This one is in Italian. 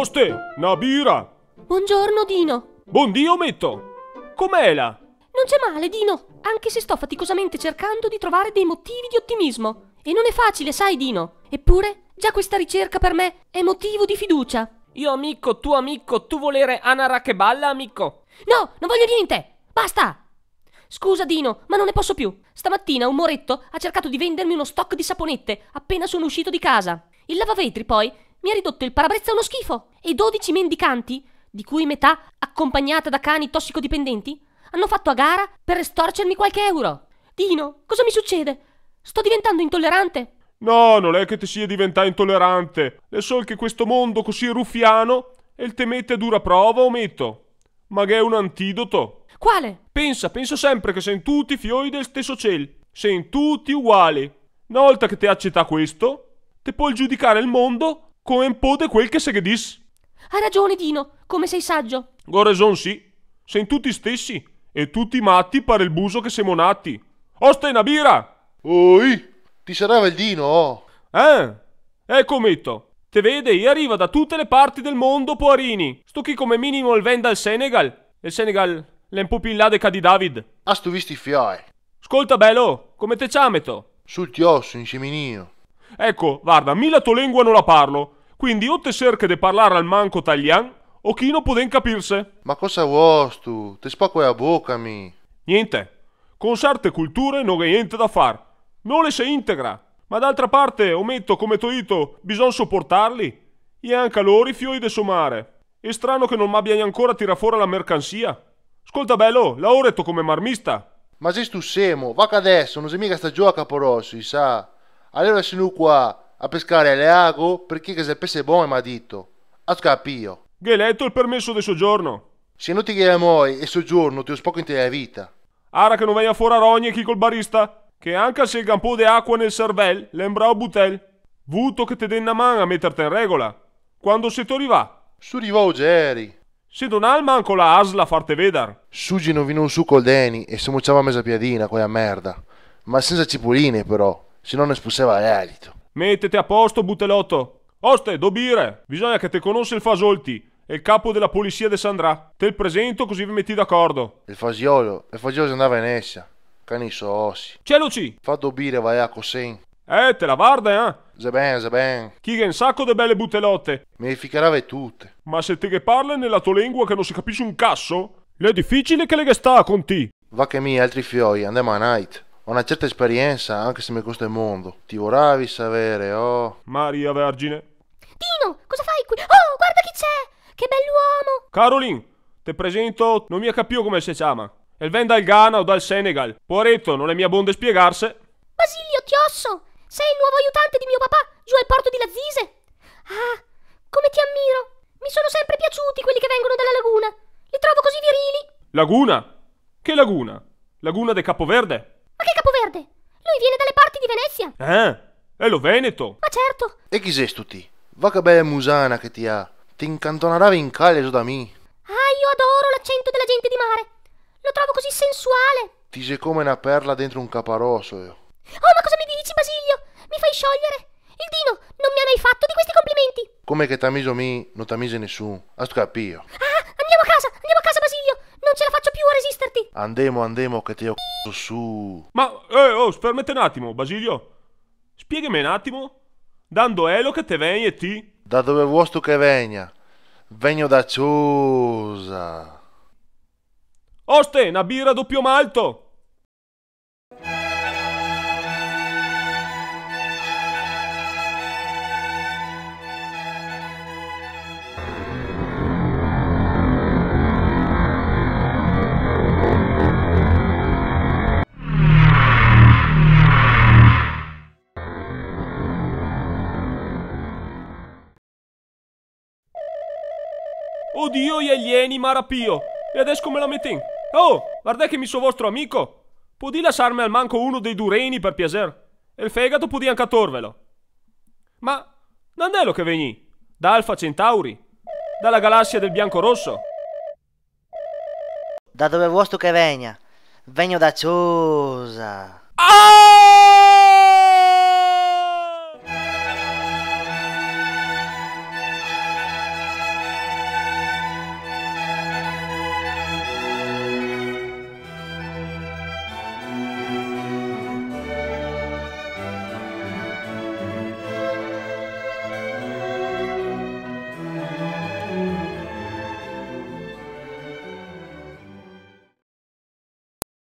Oste, una birra! Buongiorno, Dino! Buon Dio, Metto! Com'è la? Non c'è male, Dino, anche se sto faticosamente cercando di trovare dei motivi di ottimismo. E non è facile, sai, Dino. Eppure, già questa ricerca per me è motivo di fiducia. Io amico, tu amico, tu volere Anara che balla, amico. No, non voglio niente! Basta! Scusa Dino, ma non ne posso più. Stamattina un moretto ha cercato di vendermi uno stock di saponette appena sono uscito di casa. Il lavavetri poi mi ha ridotto il parabrezza a uno schifo e 12 mendicanti, di cui metà accompagnata da cani tossicodipendenti, hanno fatto a gara per estorcermi qualche euro. Dino, cosa mi succede? Sto diventando intollerante? No, non è che ti sia diventata intollerante. È solo che questo mondo così ruffiano e il temete a dura prova, ometto. Ma che è un antidoto. Quale? Pensa, pensa sempre che sei tutti fiori del stesso ciel. Sei tutti uguali. Una volta che ti accetta questo, te puoi giudicare il mondo come pote quel che se che dis. Ha ragione, Dino, come sei saggio. Goreson sì, sen tutti stessi e tutti matti pare il buso che siamo nati. Osta una birra! Ui, ti serve il Dino? Oh? Eh, eh cometto. Te vede, io arrivo da tutte le parti del mondo, Poarini. Sto qui come minimo il venda al Senegal. E Il Senegal l'è un po' più in là de Cadi David. Ah, sto visti fioi. Ascolta, bello, come te ciameto? Sul ti osso, in seminio. Ecco, guarda, mila tua lingua non la parlo, quindi o te cerca di parlare al manco italiano, o chi non può capirsi. Ma cosa vuoi tu? Ti spacco la bocca mi. Niente. Con certe culture non è niente da fare. Non le si integra. Ma d'altra parte, ometto come toito, bisogna sopportarli. E anche loro i fiori de somare. È strano che non m'abbiano ancora tira fuori la mercanzia. Ascolta bello, la tu come marmista. Ma se tu semo, va che adesso, non sei mica sta giù a Caporossi, sa. Allora se qua, a pescare le Leago perché che sapesse buono mi ha detto. A scappio. Che letto il permesso di soggiorno? Se non ti chiedi muoio e soggiorno ti ho spocco in te la vita. Ara che non vai a fuori a rogne chi col barista? Che anche se il campo di acqua nel cervel, lembra o butel. Vuto che te den una mano a metterti in regola. Quando se ti arriva? Su rivo Geri. Se non ha il manco la asla a farte vedar. Sugi non vino su col Deni e si mucciava a mezza piadina, quella merda. Ma senza cipoline però, se non ne l'elito. Mettete a posto, Butelotto. Oste, do bire. Bisogna che te conosce il Fasolti. È il capo della polizia di de Sandrà. Te il presento così vi metti d'accordo. Il fasiolo, il fasiolo andava in essa. Cani sossi. Celoci. Fa do bire, vai a cosen. Eh, te la guarda, eh? Zeben, zeben. Chi che un sacco di belle butelotte. Me le ficherave tutte. Ma se te che parli nella tua lingua che non si capisce un casso, le è difficile che le che sta con te. Va che mi altri fiori, andiamo a night. Ho una certa esperienza, anche se mi costa il mondo. Ti vorrai sapere, oh. Maria Vergine. Tino, cosa fai qui? Oh, guarda chi c'è! Che bell'uomo! Caroline, ti presento, non mi capio come si chiama. È il ven dal Ghana o dal Senegal. Puoretto, non è mia bonde spiegarse. Basilio Tiosso, sei il nuovo aiutante di mio papà, giù al porto di Lazzise. Ah, come ti ammiro! Mi sono sempre piaciuti quelli che vengono dalla laguna. Li trovo così virili. Laguna? Che laguna? Laguna del Capoverde? Ma che capoverde? Lui viene dalle parti di Venezia. Eh? È lo Veneto. Ma certo. E chi sei tu Va che bella musana che ti ha. Ti incantonerà in Caleso da me. Ah, io adoro l'accento della gente di mare. Lo trovo così sensuale. Ti sei come una perla dentro un caparosso. Oh, ma cosa mi dici, Basilio? Mi fai sciogliere? Il Dino non mi ha mai fatto di questi complimenti. Come che miso me, non t'amise nessuno. A scapio. Ah, andiamo a casa, andiamo a casa faccio più a resisterti. Andiamo, andiamo, che ti ho c***o su. Ma, eh, oh, spermette un attimo, Basilio. Spiegami un attimo. Dando elo che te veni e ti? Da dove vuoi tu che venga? Vengo da Ciusa. Oste, una birra doppio malto. Oddio gli alieni, marapio! E adesso come la metti? Oh, guarda che mi so vostro amico! Può di lasciarmi al manco uno dei dureni per piacere? E il fegato può di anche torvelo. Ma, non è lo che veni? Da Alfa Centauri? Dalla galassia del Bianco-Rosso? Da dove vuoi che venia? Vengo da Ciosa! Ah!